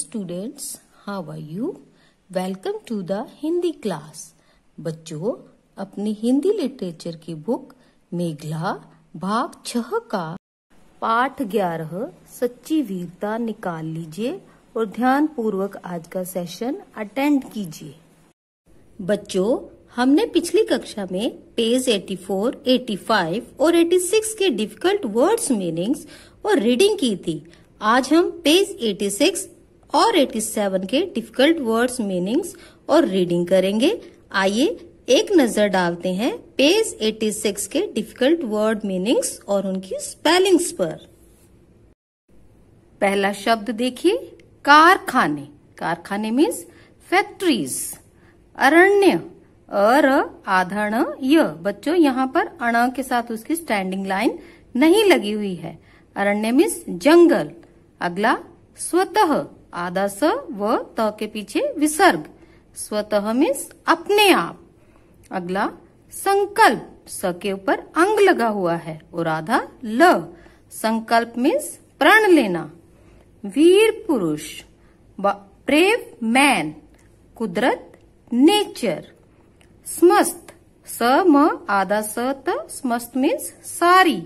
students how are you welcome to the Hindi class बच्चों अपनी Hindi literature की बुक मेघला भाग छह का पाठ ग्यारह सच्ची वीरता निकाल लीजिए और ध्यान पूर्वक आज का सेशन अटेंड कीजिए बच्चों हमने पिछली कक्षा में पेज 84, 85 और 86 के डिफिकल्ट वर्ड्स मीनिंग्स और रीडिंग की थी आज हम पेज 86, और 87 के डिफिकल्ट वर्ड्स मीनिंग्स और रीडिंग करेंगे आइए एक नजर डालते हैं पेज 86 के डिफिकल्ट वर्ड मीनिंग्स और उनकी स्पेलिंग्स पर पहला शब्द देखिए कारखाने कारखाने मीन्स फैक्ट्रीज अरण्य अर आधण य बच्चों यहाँ पर अण के साथ उसकी स्टैंडिंग लाइन नहीं लगी हुई है अरण्य मीन्स जंगल अगला स्वतः आधा स व त के पीछे विसर्ग स्वतः मीन्स अपने आप अगला संकल्प स के ऊपर अंग लगा हुआ है और आधा ल संकल्प मीन्स प्रण लेना वीर पुरुष प्रेम मैन कुदरत नेचर स्मस्त स म आधा स त समस्त मीन्स सारी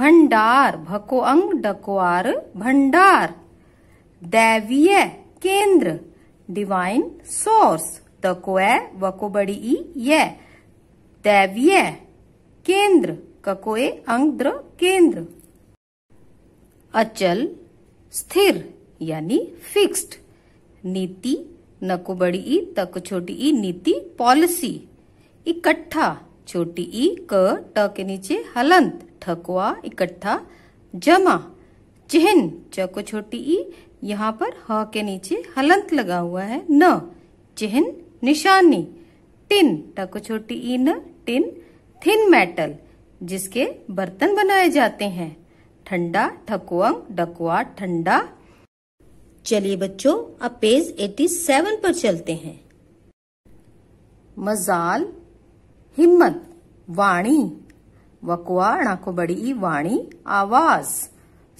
भंडार भको अंग डको आर भंडार दैवीय केंद्र डिवाइन सोर्स द को ए व को बड़ी ई ये दैवीय केंद्र ककोए द्र केंद्र अचल स्थिर यानी फिक्स्ड नीति न को बड़ी ई तक छोटी ई नीति पॉलिसी इकट्ठा छोटी ई क ट के नीचे हलंत ठकुआ इकट्ठा जमा चिन्ह चको छोटी ई यहाँ पर ह के नीचे हलंत लगा हुआ है न चिन्ह निशानी टिन टको छोटी ई न टिन थिन मेटल जिसके बर्तन बनाए जाते हैं ठंडा ठकुअंग डकुआ ठंडा चलिए बच्चों अब पेज 87 पर चलते हैं मजाल हिम्मत वाणी वकुआ अणाको बड़ी वाणी आवाज़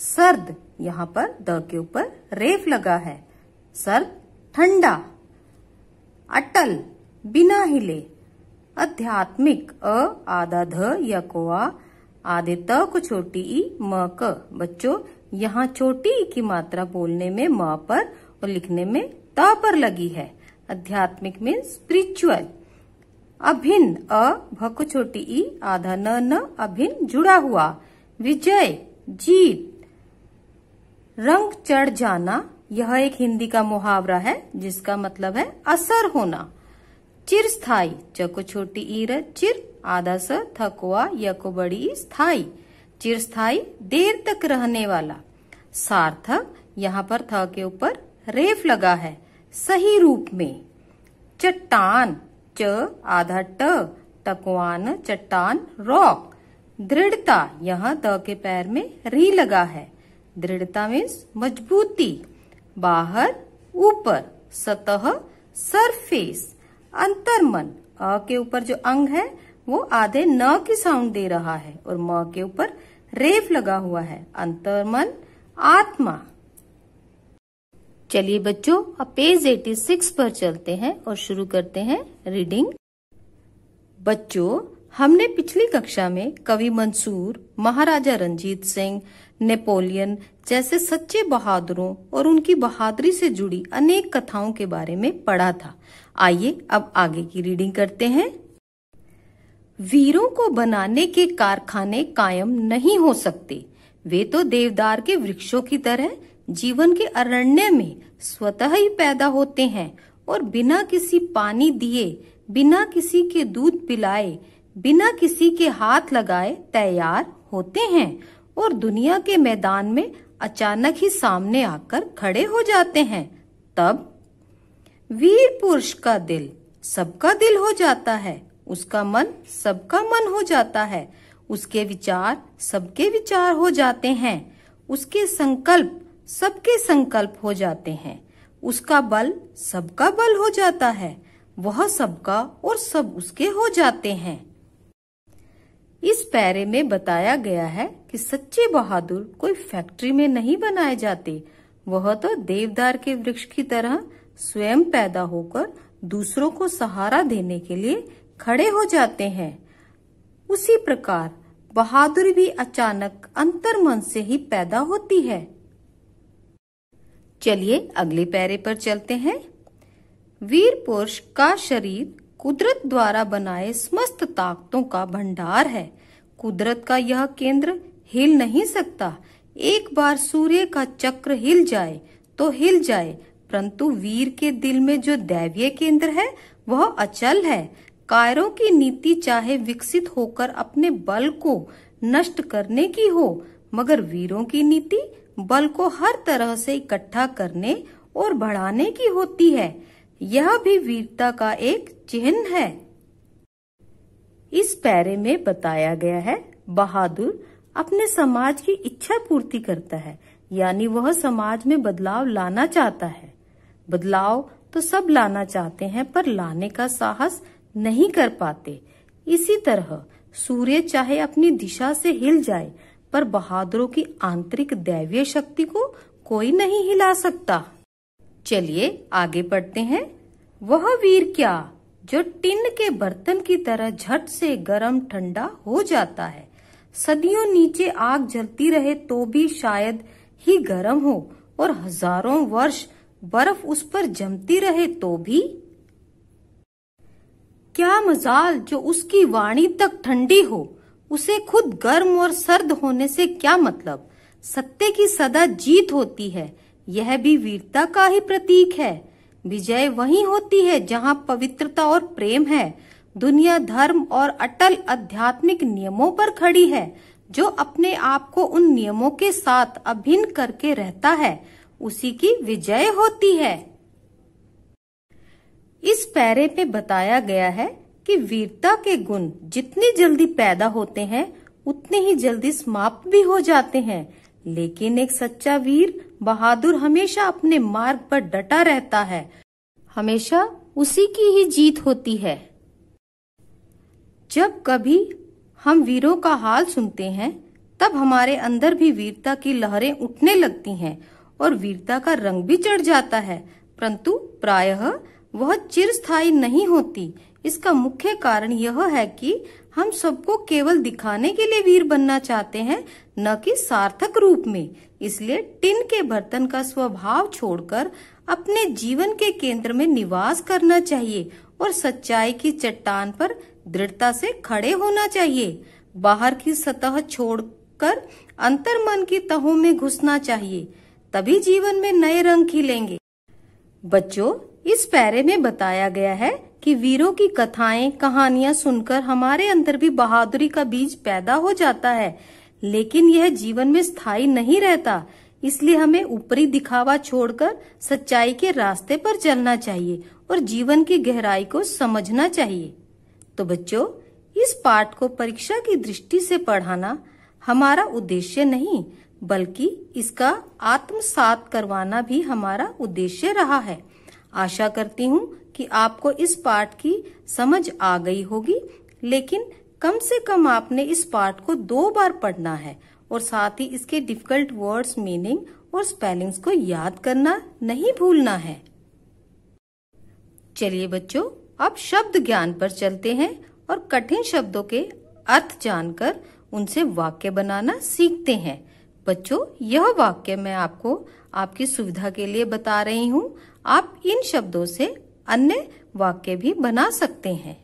सर्द यहाँ पर द के ऊपर रेफ लगा है सर्द ठंडा अटल बिना हिले अध्यात्मिक अ आधा ध या को आधे त को छोटी ई म क बच्चों यहाँ छोटी की मात्रा बोलने में म पर और लिखने में त पर लगी है अध्यात्मिक में स्पिरिचुअल अभिन अ भ को छोटी ई आधा न न अभिन जुड़ा हुआ विजय जीत रंग चढ़ जाना यह एक हिंदी का मुहावरा है जिसका मतलब है असर होना चिर स्थाई चको छोटी ईर चिर आधा स थकुआ यको बड़ी स्थाई चिर स्थाई देर तक रहने वाला सार्थक यहाँ पर थ के ऊपर रेफ लगा है सही रूप में चट्टान च आधा ट टकवान चट्टान रॉक दृढ़ता यहाँ द के पैर में री लगा है दृढ़ता मीन्स मजबूती बाहर ऊपर सतह सरफेस अंतर्मन अ के ऊपर जो अंग है वो आधे न की साउंड दे रहा है और म के ऊपर रेफ लगा हुआ है अंतर्मन आत्मा चलिए बच्चों अब पेज 86 पर चलते हैं और शुरू करते हैं रीडिंग बच्चों हमने पिछली कक्षा में कवि मंसूर महाराजा रंजीत सिंह नेपोलियन जैसे सच्चे बहादुरों और उनकी बहादुरी से जुड़ी अनेक कथाओं के बारे में पढ़ा था आइए अब आगे की रीडिंग करते हैं वीरों को बनाने के कारखाने कायम नहीं हो सकते वे तो देवदार के वृक्षों की तरह जीवन के अरण्य में स्वतः ही पैदा होते हैं और बिना किसी पानी दिए बिना किसी के दूध पिलाए बिना किसी के हाथ लगाए तैयार होते हैं और दुनिया के मैदान में अचानक ही सामने आकर खड़े हो जाते हैं तब वीर पुरुष का दिल सबका दिल हो जाता है उसका मन सबका मन हो जाता है उसके विचार सबके विचार हो जाते हैं उसके संकल्प सबके संकल्प हो जाते हैं उसका बल सबका बल हो जाता है वह सबका और सब उसके हो जाते हैं इस पैरे में बताया गया है कि सच्चे बहादुर कोई फैक्ट्री में नहीं बनाए जाते वह तो देवदार के वृक्ष की तरह स्वयं पैदा होकर दूसरों को सहारा देने के लिए खड़े हो जाते हैं उसी प्रकार बहादुर भी अचानक अंतर मन से ही पैदा होती है चलिए अगले पैरे पर चलते हैं वीर पुरुष का शरीर कुदरत द्वारा बनाए समस्त ताकतों का भंडार है कुदरत का यह केंद्र हिल नहीं सकता एक बार सूर्य का चक्र हिल जाए तो हिल जाए परंतु वीर के दिल में जो दैवीय केंद्र है वह अचल है कायरों की नीति चाहे विकसित होकर अपने बल को नष्ट करने की हो मगर वीरों की नीति बल को हर तरह से इकट्ठा करने और बढ़ाने की होती है यह भी वीरता का एक चिन्ह है इस पैरे में बताया गया है बहादुर अपने समाज की इच्छा पूर्ति करता है यानी वह समाज में बदलाव लाना चाहता है बदलाव तो सब लाना चाहते हैं पर लाने का साहस नहीं कर पाते इसी तरह सूर्य चाहे अपनी दिशा से हिल जाए पर बहादुरों की आंतरिक दैवीय शक्ति को कोई नहीं हिला सकता चलिए आगे बढ़ते हैं वह वीर क्या जो टिन के बर्तन की तरह झट से गर्म ठंडा हो जाता है सदियों नीचे आग जलती रहे तो भी शायद ही गर्म हो और हजारों वर्ष बर्फ उस पर जमती रहे तो भी क्या मजाल जो उसकी वाणी तक ठंडी हो उसे खुद गर्म और सर्द होने से क्या मतलब सत्य की सदा जीत होती है यह भी वीरता का ही प्रतीक है विजय वही होती है जहाँ पवित्रता और प्रेम है दुनिया धर्म और अटल आध्यात्मिक नियमों पर खड़ी है जो अपने आप को उन नियमों के साथ अभिन्न करके रहता है उसी की विजय होती है इस पैरे पे बताया गया है कि वीरता के गुण जितनी जल्दी पैदा होते हैं उतने ही जल्दी समाप्त भी हो जाते हैं लेकिन एक सच्चा वीर बहादुर हमेशा अपने मार्ग पर डटा रहता है हमेशा उसी की ही जीत होती है जब कभी हम वीरों का हाल सुनते हैं तब हमारे अंदर भी वीरता की लहरें उठने लगती हैं और वीरता का रंग भी चढ़ जाता है परंतु प्रायः वह चिरस्थायी नहीं होती इसका मुख्य कारण यह है कि हम सबको केवल दिखाने के लिए वीर बनना चाहते हैं न कि सार्थक रूप में इसलिए टिन के बर्तन का स्वभाव छोड़कर अपने जीवन के केंद्र में निवास करना चाहिए और सच्चाई की चट्टान पर दृढ़ता से खड़े होना चाहिए बाहर की सतह छोड़कर अंतर मन की तहों में घुसना चाहिए तभी जीवन में नए रंग खिलेंगे बच्चों इस पैरे में बताया गया है कि वीरों की कथाएं कहानियां सुनकर हमारे अंदर भी बहादुरी का बीज पैदा हो जाता है लेकिन यह जीवन में स्थायी नहीं रहता इसलिए हमें ऊपरी दिखावा छोड़कर सच्चाई के रास्ते पर चलना चाहिए और जीवन की गहराई को समझना चाहिए तो बच्चों इस पाठ को परीक्षा की दृष्टि से पढ़ाना हमारा उद्देश्य नहीं बल्कि इसका आत्मसात करवाना भी हमारा उद्देश्य रहा है आशा करती हूँ कि आपको इस पाठ की समझ आ गई होगी लेकिन कम से कम आपने इस पार्ट को दो बार पढ़ना है और साथ ही इसके डिफिकल्ट वर्ड्स मीनिंग और स्पेलिंग्स को याद करना नहीं भूलना है चलिए बच्चों अब शब्द ज्ञान पर चलते हैं और कठिन शब्दों के अर्थ जानकर उनसे वाक्य बनाना सीखते हैं बच्चों यह वाक्य मैं आपको आपकी सुविधा के लिए बता रही हूँ आप इन शब्दों से अन्य वाक्य भी बना सकते हैं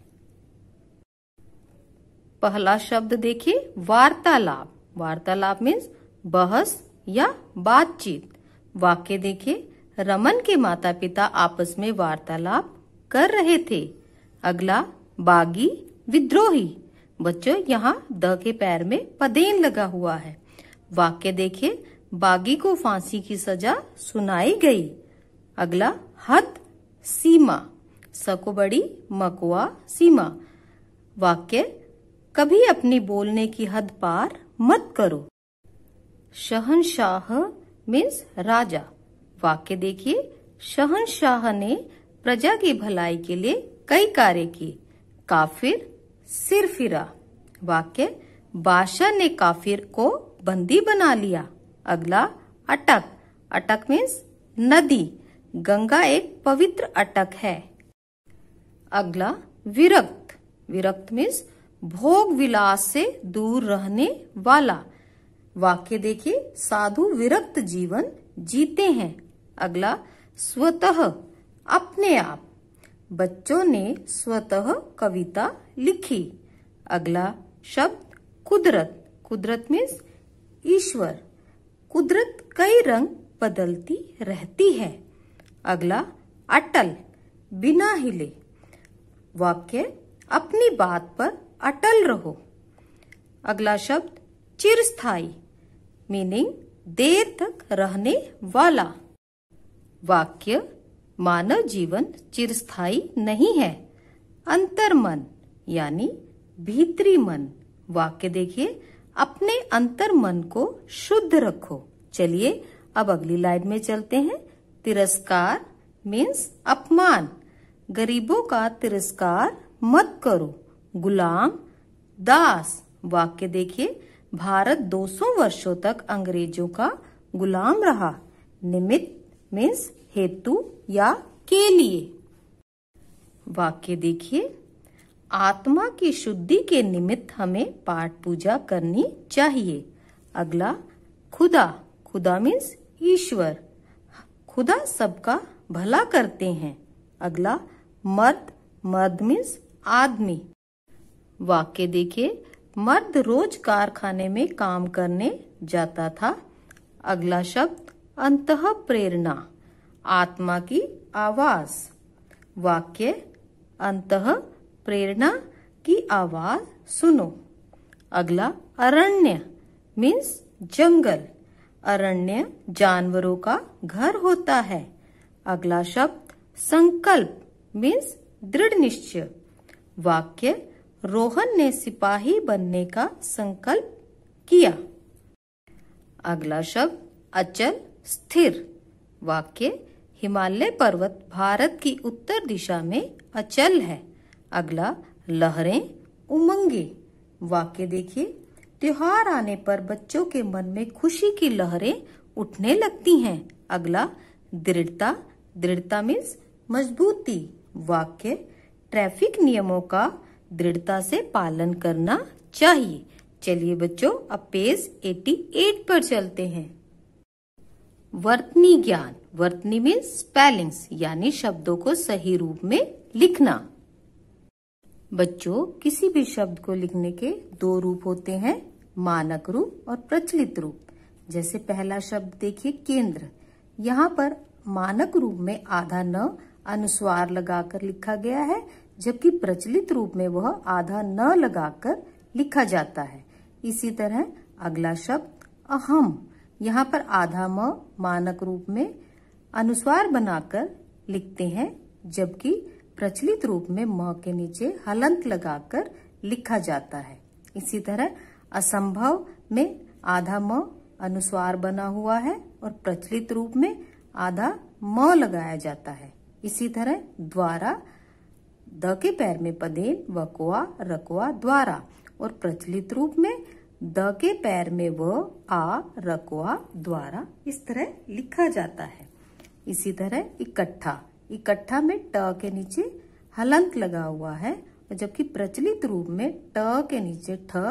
पहला शब्द देखिए वार्तालाप वार्तालाप मीन्स बहस या बातचीत वाक्य देखिए रमन के माता पिता आपस में वार्तालाप कर रहे थे अगला बागी विद्रोही बच्चों यहाँ द के पैर में पदेन लगा हुआ है वाक्य देखिए बागी को फांसी की सजा सुनाई गई अगला हद सीमा सको बड़ी मकुआ सीमा वाक्य कभी अपनी बोलने की हद पार मत करो शहनशाह मीन्स राजा वाक्य देखिए शहनशाह ने प्रजा की भलाई के लिए कई कार्य किए काफिर सिर फिरा वाक्य बादशाह ने काफिर को बंदी बना लिया अगला अटक अटक मीन्स नदी गंगा एक पवित्र अटक है अगला विरक्त विरक्त मीन्स भोग विलास से दूर रहने वाला वाक्य देखिए साधु विरक्त जीवन जीते हैं अगला स्वतः अपने आप बच्चों ने स्वतः कविता लिखी अगला शब्द कुदरत कुदरत मीन्स ईश्वर कुदरत कई रंग बदलती रहती है अगला अटल बिना हिले वाक्य अपनी बात पर अटल रहो अगला शब्द चिरस्थाई मीनिंग देर तक रहने वाला वाक्य मानव जीवन चिरस्थाई नहीं है अंतर मन यानी भीतरी मन वाक्य देखिए अपने अंतर मन को शुद्ध रखो चलिए अब अगली लाइन में चलते हैं तिरस्कार मीन्स अपमान गरीबों का तिरस्कार मत करो गुलाम दास वाक्य देखिए भारत 200 वर्षों तक अंग्रेजों का गुलाम रहा निमित्त मीन्स हेतु या के लिए वाक्य देखिए आत्मा की शुद्धि के निमित्त हमें पाठ पूजा करनी चाहिए अगला खुदा खुदा मीन्स ईश्वर खुदा सबका भला करते हैं अगला मर्द मर्द मीन्स आदमी वाक्य देखिए मर्द रोज कारखाने में काम करने जाता था अगला शब्द अंत प्रेरणा आत्मा की आवाज वाक्य अंत प्रेरणा की आवाज सुनो अगला अरण्य मीन्स जंगल अरण्य जानवरों का घर होता है अगला शब्द संकल्प मीन्स दृढ़ निश्चय वाक्य रोहन ने सिपाही बनने का संकल्प किया अगला शब्द अचल स्थिर वाक्य हिमालय पर्वत भारत की उत्तर दिशा में अचल है अगला लहरें उमंगे वाक्य देखिए त्योहार आने पर बच्चों के मन में खुशी की लहरें उठने लगती हैं अगला दृढ़ता दृढ़ता मीन्स मजबूती वाक्य ट्रैफिक नियमों का दृढ़ता से पालन करना चाहिए चलिए बच्चों अब पेज 88 पर चलते हैं वर्तनी ज्ञान वर्तनी मीन स्पेलिंग्स यानी शब्दों को सही रूप में लिखना बच्चों किसी भी शब्द को लिखने के दो रूप होते हैं मानक रूप और प्रचलित रूप जैसे पहला शब्द देखिए केंद्र यहाँ पर मानक रूप में आधा न अनुस्वार लगाकर लिखा गया है जबकि प्रचलित रूप में वह आधा न लगाकर लिखा जाता है इसी तरह अगला शब्द अहम यहाँ पर आधा म मानक रूप में अनुस्वार बनाकर लिखते हैं जबकि प्रचलित रूप में म के नीचे हलंत लगाकर लिखा जाता है इसी तरह असंभव में आधा म अनुस्वार बना हुआ है और प्रचलित रूप में आधा म लगाया जाता है इसी तरह द्वारा द के पैर में पदेन वकुआ रकुआ द्वारा और प्रचलित रूप में द के पैर में व आ रकुआ द्वारा इस तरह लिखा जाता है इसी तरह इकट्ठा इकट्ठा में ट के नीचे हलंक लगा हुआ है जबकि प्रचलित रूप में ट के नीचे ठ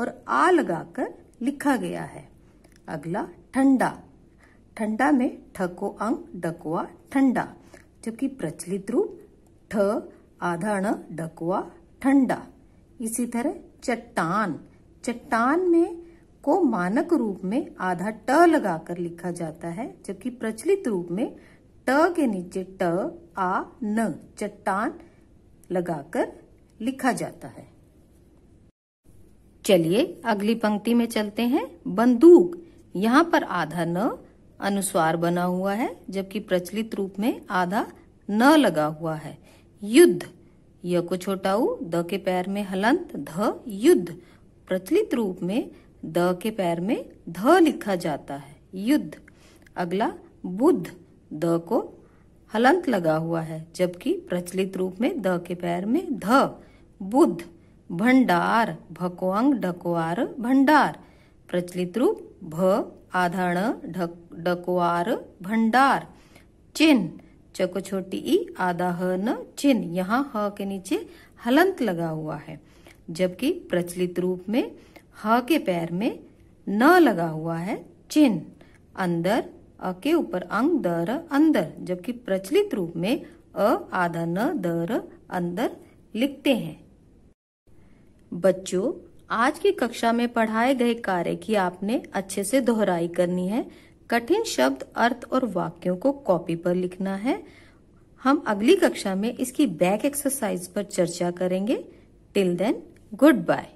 और आ लगाकर लिखा गया है अगला ठंडा ठंडा में ठ को अंग डकुआ ठंडा जबकि प्रचलित रूप ठ आधा डकुआ ठंडा इसी तरह चट्टान चट्टान में को मानक रूप में आधा ट लगाकर लिखा जाता है जबकि प्रचलित रूप में ट के नीचे ट आ न चट्टान लगाकर लिखा जाता है चलिए अगली पंक्ति में चलते हैं बंदूक यहाँ पर आधा न अनुस्वार बना हुआ है जबकि प्रचलित रूप में आधा न लगा हुआ है युद्ध य को छोटा उ द के पैर में हलंत ध युद्ध प्रचलित रूप में द के पैर में ध लिखा जाता है युद्ध अगला बुद्ध द को हलंत लगा हुआ है जबकि प्रचलित रूप में द के पैर में ध बुद्ध भंडार भकोअंग ढकोआर भंडार प्रचलित रूप भ आधाण ढक डकोआर भंडार चिन्ह चको छोटी ई आधा ह न चिन्ह यहाँ ह के नीचे हलंत लगा हुआ है जबकि प्रचलित रूप में ह के पैर में न लगा हुआ है चिन्ह अंदर अ के ऊपर अंग दर अंदर जबकि प्रचलित रूप में अ आधा न दर अंदर लिखते हैं बच्चों आज की कक्षा में पढ़ाए गए कार्य की आपने अच्छे से दोहराई करनी है कठिन शब्द अर्थ और वाक्यों को कॉपी पर लिखना है हम अगली कक्षा में इसकी बैक एक्सरसाइज पर चर्चा करेंगे टिल देन गुड बाय